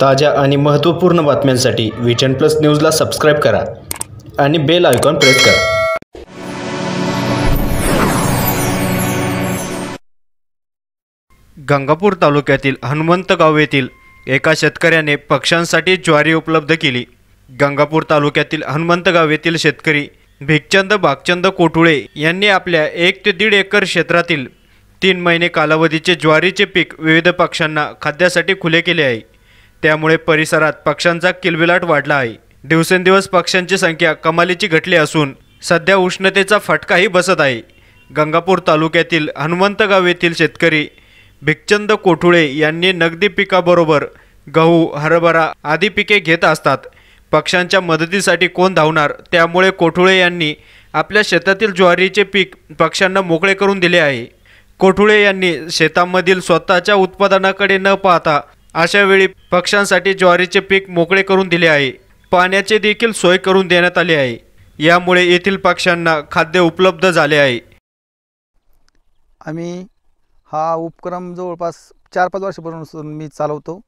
ताज्या आणि महत्त्वपूर्ण बातम्यांसाठी विजन प्लस न्यूजला सबस्क्राईब करा आणि बेल आयकॉन प्रेस करा गंगापूर तालुक्यातील हनुमंत गाव येथील एका शेतकऱ्याने पक्ष्यांसाठी ज्वारी उपलब्ध केली गंगापूर तालुक्यातील हनुमंत गाव येथील शेतकरी भिकचंद बागचंद कोटुळे यांनी आपल्या एक ते दीड एकर क्षेत्रातील तीन महिने कालावधीचे ज्वारीचे पीक विविध पक्ष्यांना खाद्यासाठी खुले केले आहे त्यामुळे परिसरात पक्ष्यांचा किलबिलाट वाढला आहे दिवसेंदिवस पक्ष्यांची संख्या कमालीची घटली असून सध्या उष्णतेचा फटकाही बसत आहे गंगापूर तालुक्यातील हनुमंत गाव येथील शेतकरी भिकचंद कोठुळे यांनी नगदी पिकाबरोबर गहू हरभरा आदी पिके घेत असतात पक्ष्यांच्या मदतीसाठी कोण धावणार त्यामुळे कोठुळे यांनी आपल्या शेतातील ज्वारीचे पीक पक्ष्यांना मोकळे करून दिले आहे कोठुळे यांनी शेतामधील स्वतःच्या उत्पादनाकडे न पाहता अशावेळी पक्ष्यांसाठी ज्वारीचे पीक मोकळे करून दिले आहे पाण्याचे देखील सोय करून देण्यात आले आहे यामुळे येथील पक्ष्यांना खाद्य उपलब्ध झाले आहे आम्ही हा उपक्रम जवळपास चार पाच वर्षापासून मी चालवतो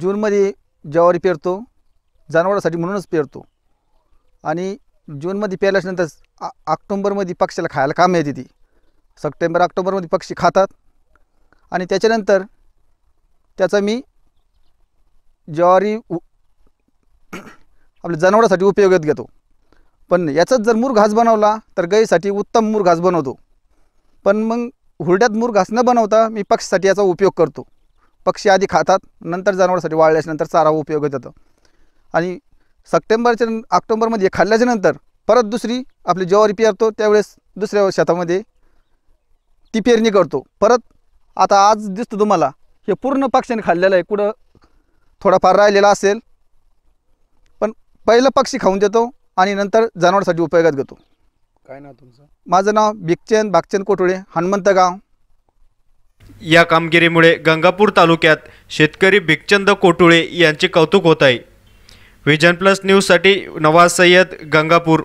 जूनमध्ये ज्वारी पेरतो जनावरांसाठी म्हणूनच पेरतो आणि जूनमध्ये पेरल्याच्यानंतर ऑक्टोंबरमध्ये पक्ष्याला खायला काम येते ती सप्टेंबर ऑक्टोबरमध्ये पक्षी खातात आणि त्याच्यानंतर त्याचा मी ज्वारी आपल्या जनावरांसाठी उपयोगात घेतो पण याचाच जर मूर घास बनवला तर गाईसाठी उत्तम मूर घास बनवतो पण मग हुरड्यात मूर घास न बनवता मी पक्षीसाठी याचा उपयोग करतो पक्षी आधी खातात नंतर जनावरांसाठी वाळल्याच्यानंतर चारा उपयोग येतो आणि सप्टेंबरच्या ऑक्टोंबरमध्ये खाल्ल्याच्या नंतर परत दुसरी आपली ज्वारी पेरतो त्यावेळेस दुसऱ्या शेतामध्ये ती पेरणी करतो परत आता आज दिसतो तुम्हाला हे पूर्ण पक्ष्याने खाल्लेलं आहे कुठं थोडाफार राहिलेला असेल पण पहिलं पक्षी खाऊन देतो आणि नंतर जनावरसाठी उपयोगात घेतो काय नाव तुमचं माझं नाव भिक्चंद भागचंद कोठोळे हनुमंत गाव या कामगिरीमुळे गंगापूर तालुक्यात शेतकरी भिक्चंद कोटुळे यांचे कौतुक होत आहे व्हिजन प्लस न्यूजसाठी नवाज सय्यद गंगापूर